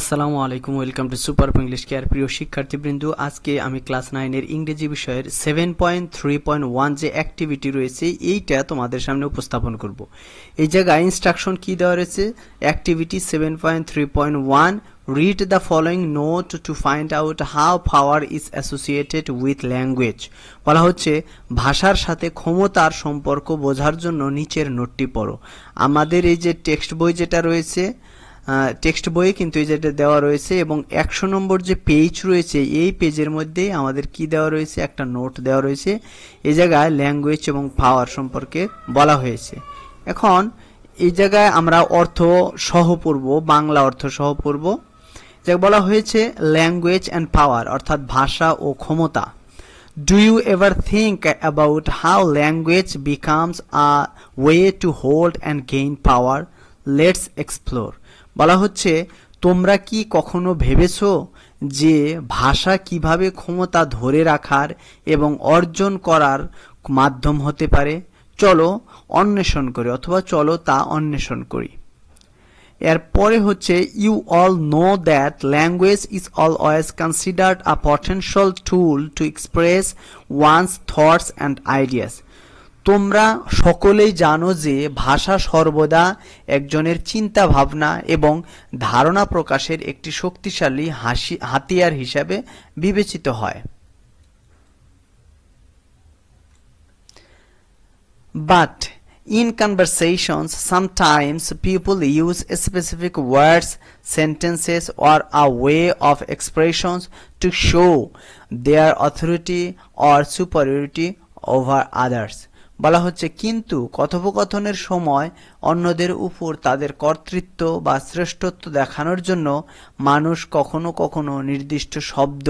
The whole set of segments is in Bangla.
আসসালামু আলাইকুম welcome to super English care প্রিয় শিক্ষার্থীবৃন্দ আজকে আমি ক্লাস নাইনের ইংরেজি বিষয়ের seven point three point one যে অ্যাক্টিভিটি রয়েছে এইটা তোমাদের সামনে উপস্থাপন করব এই জায়গায় ইনস্ট্রাকশন কি দেওয়া রয়েছে activity seven point three point one read the following note to find out how power is associated with language বলা হচ্ছে ভাষার সাথে ক্ষমতার সম্পর্ক বোঝার জন্য নিচের নোটটি পড়ো আমাদের এই যে টেক্সট বই যেটা রয়েছে টেক্সট বইয়ে কিন্তু এই যেটা দেওয়া রয়েছে এবং একশো নম্বর যে পেজ রয়েছে এই পেজের মধ্যে আমাদের কি দেওয়া রয়েছে একটা নোট দেওয়া রয়েছে এ জায়গায় ল্যাঙ্গুয়েজ এবং পাওয়ার সম্পর্কে বলা হয়েছে এখন এই জায়গায় আমরা অর্থ সহপূর্ব বাংলা অর্থ সহপূর্ব যা বলা হয়েছে ল্যাঙ্গুয়েজ অ্যান্ড পাওয়ার অর্থাৎ ভাষা ও ক্ষমতা do you ever think about how language becomes a way to hold and gain power let's explore বলা হচ্ছে তোমরা কি কখনো ভেবেছ যে ভাষা কিভাবে ক্ষমতা ধরে রাখার এবং অর্জন করার মাধ্যম হতে পারে চলো অন্বেষণ করি অথবা চলো তা অন্বেষণ করি এরপরে হচ্ছে you all know that language is always considered a potential tool to express one's thoughts and ideas তোমরা সকলেই জানো যে ভাষা সর্বদা একজনের চিন্তা ভাবনা এবং ধারণা প্রকাশের একটি শক্তিশালী হাসি হাতিয়ার হিসাবে বিবেচিত হয় but in conversations sometimes people use specific words sentences or a way of expressions to show their authority or superiority over others বলা হচ্ছে কিন্তু কথোপকথনের সময় অন্যদের উপর তাদের কর্তৃত্ব বা শ্রেষ্ঠত্ব দেখানোর জন্য মানুষ কখনো কখনো নির্দিষ্ট শব্দ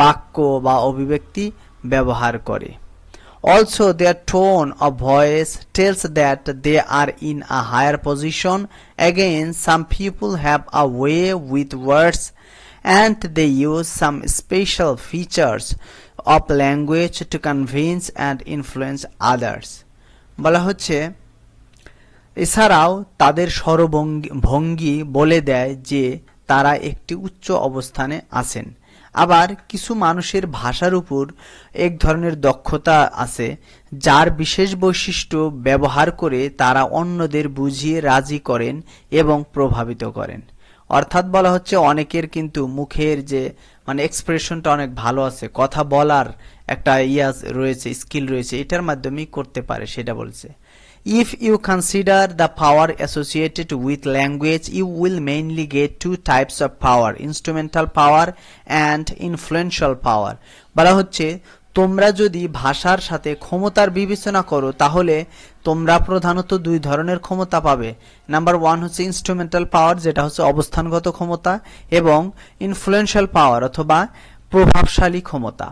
বাক্য বা অভিব্যক্তি ব্যবহার করে also their tone of voice tells that they are in a higher position again some people have a way with words and they use some special features of language to convince and influence others বলা হচ্ছে এছাড়াও তাদের স্বরভঙ্গি ভঙ্গি বলে দেয় যে তারা একটি উচ্চ অবস্থানে আছেন আবার কিছু মানুষের ভাষার উপর এক ধরনের দক্ষতা আছে যার বিশেষ বৈশিষ্ট্য ব্যবহার করে তারা অন্যদের বুঝিয়ে রাজি করেন এবং প্রভাবিত করেন অর্থাৎ বলা হচ্ছে অনেকের কিন্তু মুখের যে মানে এক্সপ্রেশনটা অনেক ভালো আছে কথা বলার একটা ইয়াস রয়েছে স্কিল রয়েছে এটার মাধ্যমেই করতে পারে সেটা বলছে if you consider the power associated with language you will mainly get two types of power instrumental power and influential power বলা হচ্ছে তোমরা যদি ভাষার সাথে ক্ষমতার বিবেচনা করো তাহলে তোমরা প্রধানত দুই ধরনের ক্ষমতা পাবে নাম্বার ওয়ান হচ্ছে ইনস্ট্রুমেন্টাল পাওয়ার যেটা হচ্ছে অবস্থানগত ক্ষমতা এবং ইনফ্লুয়েন্সিয়াল পাওয়ার অথবা প্রভাবশালী ক্ষমতা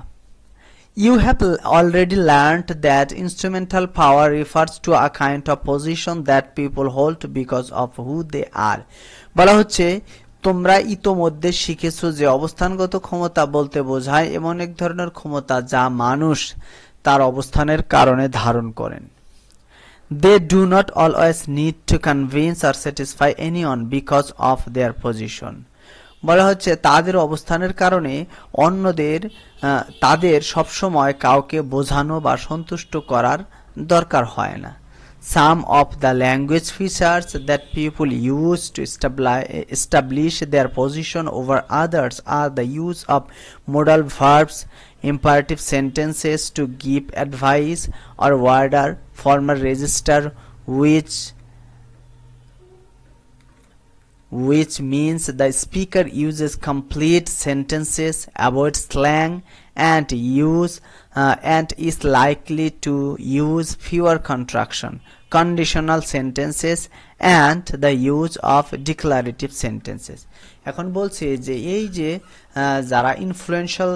You have already learned that instrumental power refers to a kind of position that people hold because of who they are বলা হচ্ছে তোমরা ইতোমধ্যে শিখেছ যে অবস্থানগত ক্ষমতা বলতে বোঝায় এমন এক ধরনের ক্ষমতা যা মানুষ তার অবস্থানের কারণে ধারণ করেন they do not always need to convince or satisfy anyone because of their position বলা হচ্ছে তাদের অবস্থানের কারণে অন্যদের তাদের সবসময় কাউকে বোঝানো বা সন্তুষ্ট করার দরকার হয় না some of the language features that people use to establish their position over others are the use of modal verbs, imperative sentences to give advice or order, formal register, which which means the speaker uses complete sentences, avoids slang and use uh, and is likely to use fewer contraction, conditional sentences and the use of declarative sentences. এখন বলছে যে এই যে যারা ইনফ্লুয়েন্সিয়াল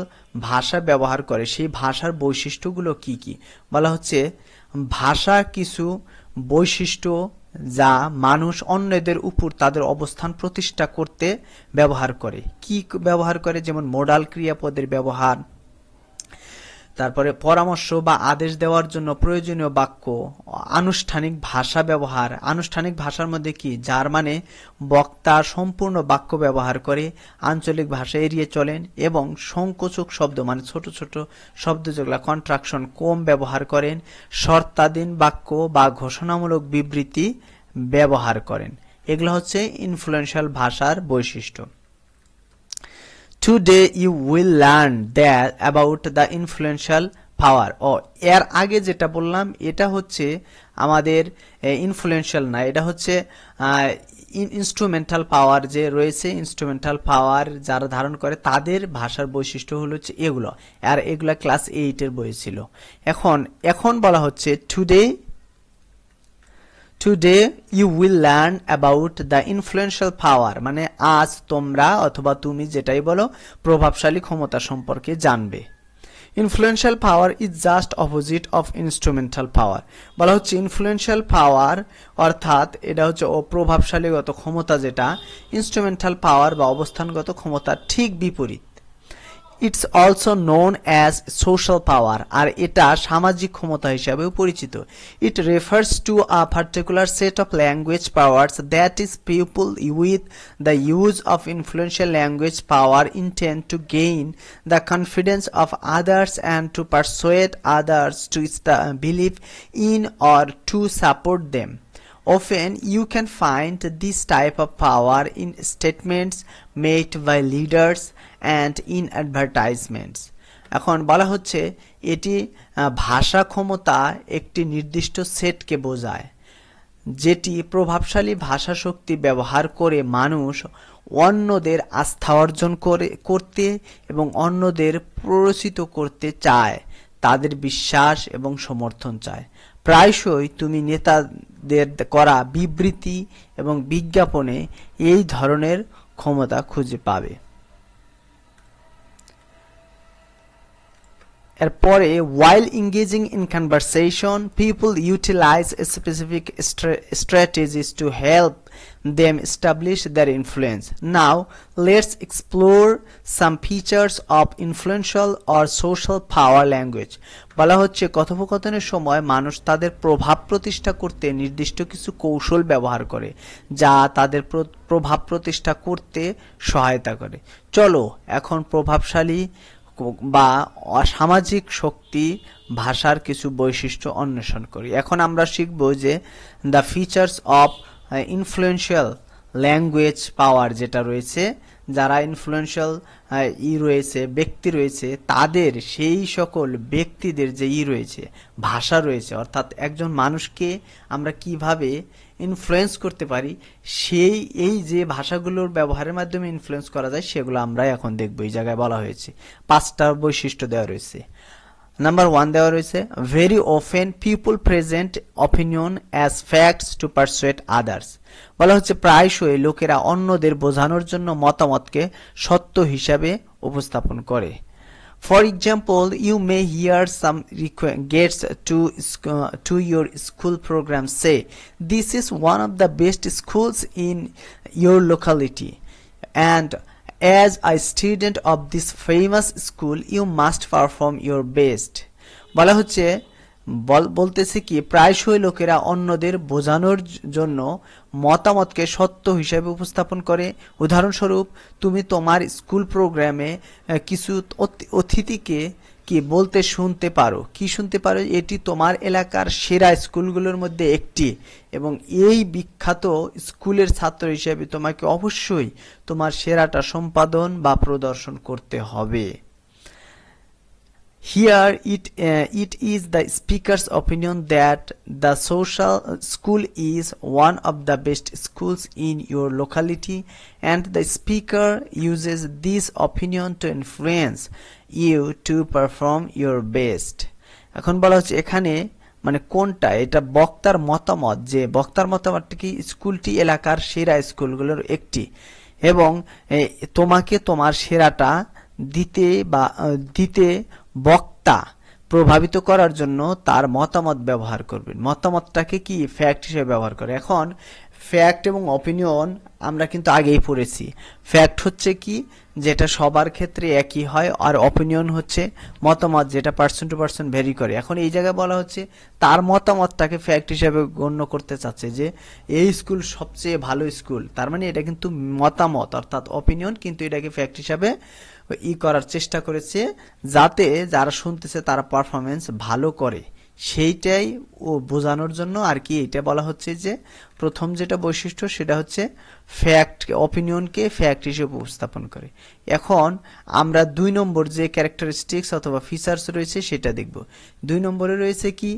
ভাষা ব্যবহার করে সেই ভাষার বৈশিষ্ট্যগুলো কি কি বলা হচ্ছে ভাষা কিছু বৈশিষ্ট্য যা মানুষ অন্যদের উপর তাদের অবস্থান প্রতিষ্ঠা করতে ব্যবহার করে কি ব্যবহার করে যেমন মোডাল ক্রিয়াপদের ব্যবহার তারপরে পরামর্শ বা আদেশ দেওয়ার জন্য প্রয়োজনীয় বাক্য আনুষ্ঠানিক ভাষা ব্যবহার আনুষ্ঠানিক ভাষার মধ্যে কি যার মানে বক্তা সম্পূর্ণ বাক্য ব্যবহার করে আঞ্চলিক ভাষা এড়িয়ে চলেন এবং সংকোচক শব্দ মানে ছোট ছোট শব্দ যেগুলো কন্ট্রাকশন কম ব্যবহার করেন শর্তাধীন বাক্য বা ঘোষণামূলক বিবৃতি ব্যবহার করেন এগুলো হচ্ছে ইনফ্লুয়েন্সিয়াল ভাষার বৈশিষ্ট্য Today you will learn that about the influential power ও এর আগে যেটা বললাম এটা হচ্ছে আমাদের ইনফ্লুয়েন্সিয়াল না এটা হচ্ছে ইনস্ট্রুমেন্টাল পাওয়ার যে রয়েছে ইনস্ট্রুমেন্টাল পাওয়ার যারা ধারণ করে তাদের ভাষার বৈশিষ্ট্য হলো হচ্ছে এগুলো আর এগুলো ক্লাস এইটের বই ছিল এখন এখন বলা হচ্ছে today today you will learn about the influential power মানে আজ তোমরা অথবা তুমি যেটাই বলো প্রভাবশালী ক্ষমতা সম্পর্কে জানবে influential power is just opposite of instrumental power বলা হচ্ছে ইনফ্লুয়েন্সিয়াল পাওয়ার অর্থাৎ এটা হচ্ছে প্রভাবশালীগত ক্ষমতা যেটা ইনস্ট্রুমেন্টাল পাওয়ার বা অবস্থানগত ক্ষমতা ঠিক বিপরীত it's also known as social power আর এটা সামাজিক ক্ষমতা হিসাবেও পরিচিত it refers to a particular set of language powers that is people with the use of influential language power intent to gain the confidence of others and to persuade others to believe in or to support them Often you can find this type of power in statements made by leaders and in advertisements এখন বলা হচ্ছে এটি ভাষা ক্ষমতা একটি নির্দিষ্ট সেটকে বোঝায় যেটি প্রভাবশালী ভাষা শক্তি ব্যবহার করে মানুষ অন্যদের আস্থা অর্জন করে করতে এবং অন্যদের প্ররোচিত করতে চায় তাদের বিশ্বাস এবং সমর্থন চায় প্রায়শই তুমি নেতাদের করা বিবৃতি এবং বিজ্ঞাপনে এই ধরনের ক্ষমতা খুঁজে পাবে এরপরে while engaging in conversation people utilize specific strategies to help them establish their influence now let's explore some features of influential or social power language বলা হচ্ছে কথোপকথনের সময় মানুষ তাদের প্রভাব প্রতিষ্ঠা করতে নির্দিষ্ট কিছু কৌশল ব্যবহার করে যা তাদের প্রভাব প্রতিষ্ঠা করতে সহায়তা করে চলো এখন প্রভাবশালী বা অসামাজিক শক্তি ভাষার কিছু বৈশিষ্ট্য অন্বেষণ করি এখন আমরা শিখব যে the features of influential language power যেটা রয়েছে যারা ইনফ্লুয়েন্সিয়াল ই রয়েছে ব্যক্তি রয়েছে তাদের সেই সকল ব্যক্তিদের যে ই রয়েছে ভাষা রয়েছে অর্থাৎ একজন মানুষকে আমরা কিভাবে ইনফ্লুয়েন্স করতে পারি সেই এই যে ভাষাগুলোর ব্যবহারের মাধ্যমে ইনফ্লুয়েন্স করা যায় সেগুলো আমরা এখন দেখব এই জায়গায় বলা হয়েছে পাঁচটা বৈশিষ্ট্য দেওয়া রয়েছে নাম্বার ওয়ান দেওয়া রয়েছে very often often present present as facts to persuade others বলা হচ্ছে প্রায়শই লোকেরা অন্যদের বোঝানোর জন্য মতামতকে সত্য হিসাবে উপস্থাপন করে for example you may hear some guests to to your school program say this is one of the best schools in your locality and As a student of this famous school, you must perform your best. বলা হচ্ছে বল বলতেছে কি প্রায়শই লোকেরা অন্যদের বোঝানোর জন্য মতামতকে সত্য হিসেবে উপস্থাপন করে উদাহরণস্বরূপ তুমি তোমার স্কুল প্রোগ্রামে কিছু অতিথিকে কি বলতে শুনতে পারো কি শুনতে পারো এটি তোমার এলাকার সেরা স্কুলগুলোর মধ্যে একটি এবং এই বিখ্যাত স্কুলের ছাত্র হিসেবে তোমাকে অবশ্যই তোমার সেরাটা সম্পাদন বা প্রদর্শন করতে হবে Here it, uh, it is the speaker's opinion that the social school is one of the best schools in your locality and the speaker uses this opinion to influence you to perform your best. এখন বলা হচ্ছে এখানে মানে কোনটা এটা বক্তার মতামত যে বক্তার মতামতটি কি স্কুলটি এলাকার সেরা স্কুলগুলোর একটি এবং তোমাকে তোমার সেরাটা দিতে বা দিতে বক্তা প্রভাবিত করার জন্য তার মতামত ব্যবহার করবেন মতামতটাকে কি ফ্যাক্ট হিসেবে ব্যবহার করে এখন ফ্যাক্ট এবং অপিনিয়ন আমরা কিন্তু আগেই পড়েছি ফ্যাক্ট হচ্ছে কি যেটা সবার ক্ষেত্রে একই হয় আর অপিনিয়ন হচ্ছে মতামত যেটা পার্সন টু পার্সন ভেরি করে এখন এই জায়গায় বলা হচ্ছে তার মতামতটাকে ফ্যাক্ট হিসাবে গণ্য করতে চাচ্ছে যে এই স্কুল সবচেয়ে ভালো স্কুল তার মানে এটা কিন্তু মতামত অর্থাৎ অপিনিয়ন কিন্তু এটাকে ফ্যাক্ট হিসাবে ই করার চেষ্টা করেছে যাতে যারা শুনতেছে তারা পারফরমেন্স ভালো করে সেইটাই ও বোঝানোর জন্য আর কি এটা বলা হচ্ছে যে প্রথম যেটা বৈশিষ্ট্য সেটা হচ্ছে ফ্যাক্ট অপিনিয়নকে ফ্যাক্ট হিসেবে উপস্থাপন করে এখন আমরা দুই নম্বর যে ক্যারেক্টারিস্টিক্স অথবা ফিচার্স রয়েছে সেটা দেখব দুই নম্বরে রয়েছে কি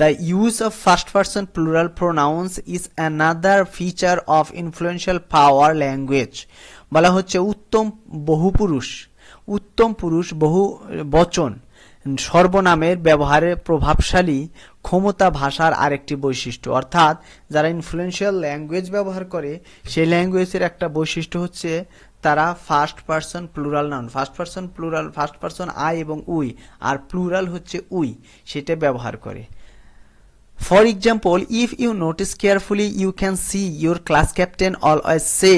the use of first person plural pronouns is another feature of influential power language বলা হচ্ছে উত্তম বহুপুরুষ উত্তম পুরুষ বহু বচন সর্বনামের ব্যবহারে প্রভাবশালী ক্ষমতা ভাষার আরেকটি বৈশিষ্ট্য অর্থাৎ যারা ইনফ্লুয়েন্সিয়াল ল্যাঙ্গুয়েজ ব্যবহার করে সেই ল্যাঙ্গুয়েজের একটা বৈশিষ্ট্য হচ্ছে তারা first person plural noun first person plural first person I এবং উই আর প্লুরাল হচ্ছে উই সেটা ব্যবহার করে for example if you notice carefully you can see your class captain always say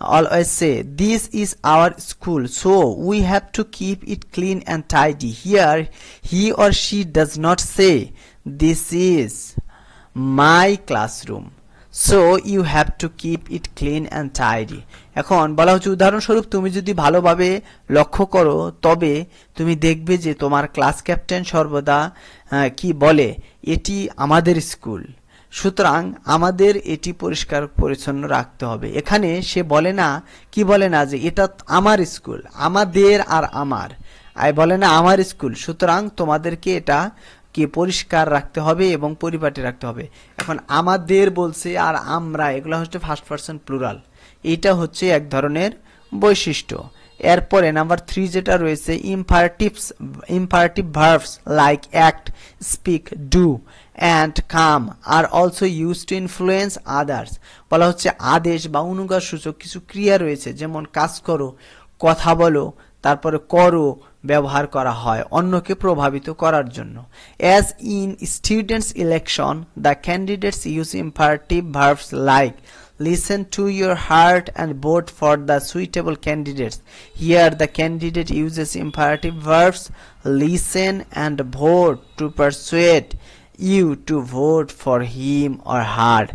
always say this is our school so we have to keep it clean and tidy here he or she does not say this is my classroom so you have to keep it clean and tidy এখন বলা হচ্ছে উদাহরণস্বরূপ তুমি যদি ভালোভাবে লক্ষ্য করো তবে তুমি দেখবে যে তোমার ক্লাস ক্যাপ্টেন সর্বদা কি বলে এটি আমাদের স্কুল সুতরাং আমাদের এটি পরিষ্কার পরিচ্ছন্ন রাখতে হবে এখানে সে বলে না কি বলে না যে এটা আমার স্কুল আমাদের আর আমার আই বলে না আমার স্কুল সুতরাং তোমাদেরকে এটা কি পরিষ্কার রাখতে হবে এবং পরিপাটি রাখতে হবে এখন আমাদের বলছে আর আমরা এগুলো হচ্ছে ফার্স্ট পার্সন প্লুরাল এটা হচ্ছে এক ধরনের বৈশিষ্ট্য এরপরে নাম্বার থ্রি যেটা রয়েছে imperatives imperative verbs like act speak do and come are also use to influence others বলা হচ্ছে আদেশ বা অনুগার সূচক কিছু ক্রিয়া রয়েছে যেমন কাজ করো কথা বলো তারপরে করো ব্যবহার করা হয় অন্যকে প্রভাবিত করার জন্য as in students election the candidates use imperative verbs like listen to your heart and vote for the suitable candidates. Here the candidate uses imperative verbs listen and vote to persuade you to vote for him or her.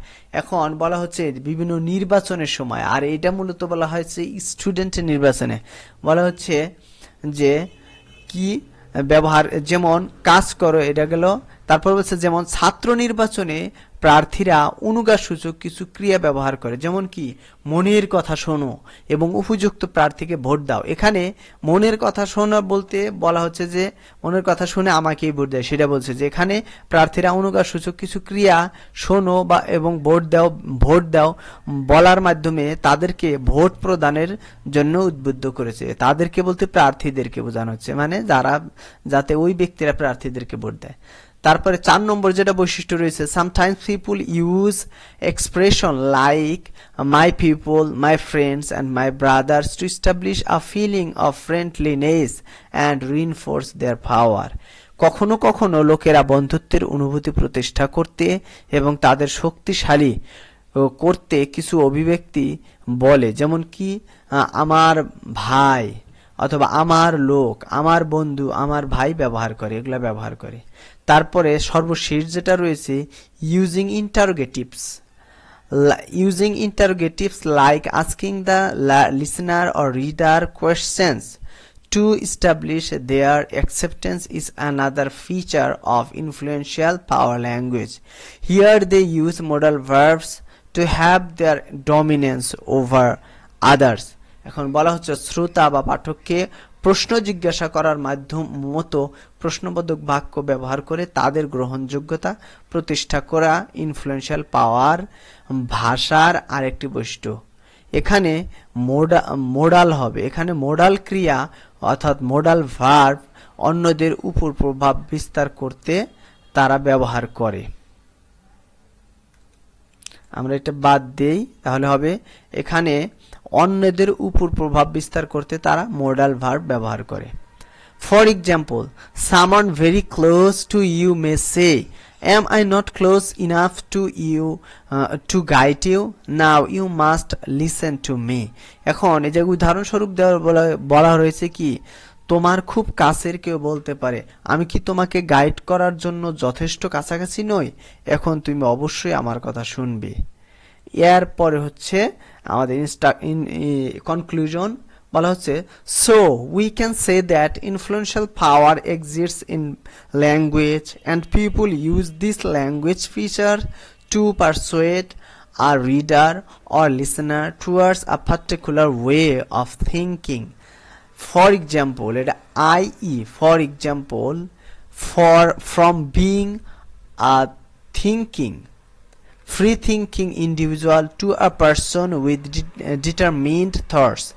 এখন বলা হচ্ছে বিভিন্ন নির্বাচনের সময় আর এটা মূলত বলা হয়েছে স্টুডেন্টের নির্বাচনে বলা হচ্ছে যে কি ব্যবহার যেমন কাজ করো এটা গেল তারপর বলছে যেমন ছাত্র নির্বাচনে প্রার্থীরা সূচক কিছু ক্রিয়া ব্যবহার করে যেমন কি মনের কথা শোনো এবং উপযুক্ত প্রার্থীকে ভোট দাও এখানে মনের কথা শোনো বলতে বলা হচ্ছে যে মনের কথা শুনে আমাকেই ভোট দেয় সেটা বলছে যে এখানে প্রার্থীরা সূচক কিছু ক্রিয়া শোনো বা এবং ভোট দাও ভোট দাও বলার মাধ্যমে তাদেরকে ভোট প্রদানের জন্য উদ্বুদ্ধ করেছে তাদেরকে বলতে প্রার্থীদেরকে বোঝানো হচ্ছে মানে যারা যাতে ওই ব্যক্তিরা প্রার্থীদেরকে ভোট দেয় তারপরে চার নম্বর যেটা বৈশিষ্ট্য রয়েছে sometimes people use expression like my people, my friends and my brothers to establish a feeling of friendliness and reinforce their power. কখনো কখনো লোকেরা বন্ধুত্বের অনুভূতি প্রতিষ্ঠা করতে এবং তাদের শক্তিশালী করতে কিছু অভিব্যক্তি বলে যেমন কি আমার ভাই অথবা আমার লোক আমার বন্ধু আমার ভাই ব্যবহার করে এগুলো ব্যবহার করে তারপরে সর্বশেষ যেটা রয়েছে using interrogatives using interrogatives like asking the listener or reader questions to establish their acceptance is another feature of influential power language here they use modal verbs to have their dominance over others এখন বলা হচ্ছে শ্রোতা বা পাঠককে প্রশ্ন জিজ্ঞাসা করার মাধ্যম মতো প্রশ্নবোধক বাক্য ব্যবহার করে তাদের গ্রহণযোগ্যতা প্রতিষ্ঠা করা ইনফ্লুয়েন্সিয়াল পাওয়ার ভাষার আরেকটি বৈশিষ্ট্য এখানে মোডা মোডাল হবে এখানে মোডাল ক্রিয়া অর্থাৎ মোডাল ভার্ব অন্যদের উপর প্রভাব বিস্তার করতে তারা ব্যবহার করে আমরা এটা বাদ দেই তাহলে হবে এখানে অন্যদের উপর প্রভাব বিস্তার করতে তারা মোডাল ভার্ব ব্যবহার করে for example someone very close to you may say am I not close enough to you to guide you now you must listen to me এখন এই যে উদাহরণস্বরূপ দেওয়া বলা হয়েছে কি তোমার খুব কাছের কেউ বলতে পারে আমি কি তোমাকে গাইড করার জন্য যথেষ্ট কাছাকাছি নই এখন তুমি অবশ্যই আমার কথা শুনবে এর পরে হচ্ছে আমাদের ইনস্টা ইন কনক্লুশন বলা হচ্ছে so we can say that influential power exists in language and people use this language feature to persuade or reader towards a particular way of thinking for example এটা I E for example for from being a thinking free thinking individual to a person with de uh, determined thoughts,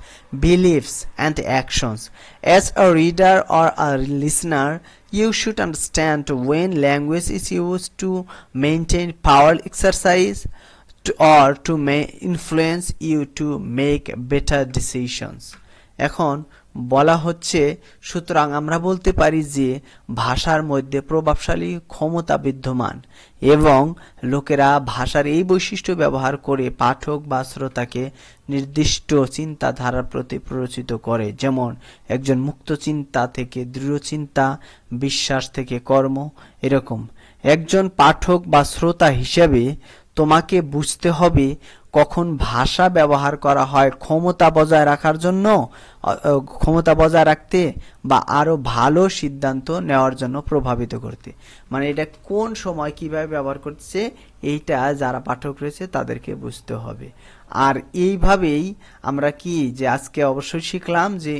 beliefs, and actions. As a reader or a listener, you should understand when language is used to maintain power exercise to, or to influence you to make better decisions. এখন বলা হচ্ছে সুতরাং আমরা বলতে পারি যে ভাষার মধ্যে প্রভাবশালী ক্ষমতা বিদ্যমান এবং লোকেরা ভাষার এই বৈশিষ্ট্য ব্যবহার করে পাঠক বা শ্রোতাকে নির্দিষ্ট চিন্তাধারার প্রতি প্ররোচিত করে যেমন একজন মুক্ত চিন্তা থেকে দৃঢ় চিন্তা বিশ্বাস থেকে কর্ম এরকম একজন পাঠক বা শ্রোতা হিসেবে তোমাকে বুঝতে হবে কখন ভাষা ব্যবহার করা হয় ক্ষমতা বজায় রাখার জন্য ক্ষমতা বজায় রাখতে বা আরও ভালো সিদ্ধান্ত নেওয়ার জন্য প্রভাবিত করতে মানে এটা কোন সময় কিভাবে ব্যবহার করছে এইটা যারা পাঠক রয়েছে তাদেরকে বুঝতে হবে আর এইভাবেই আমরা কি যে আজকে অবশ্যই শিখলাম যে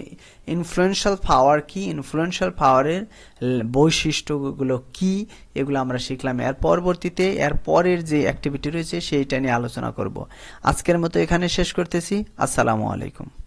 ইনফ্লুয়েন্সিয়াল পাওয়ার কি ইনফ্লুয়েন্সিয়াল পাওয়ারের বৈশিষ্ট্যগুলো কি এগুলো আমরা শিখলাম এর পরবর্তীতে এর পরের যে অ্যাক্টিভিটি রয়েছে সেইটা নিয়ে আলোচনা করব আজকের মতো এখানে শেষ করতেছি আসসালামু আলাইকুম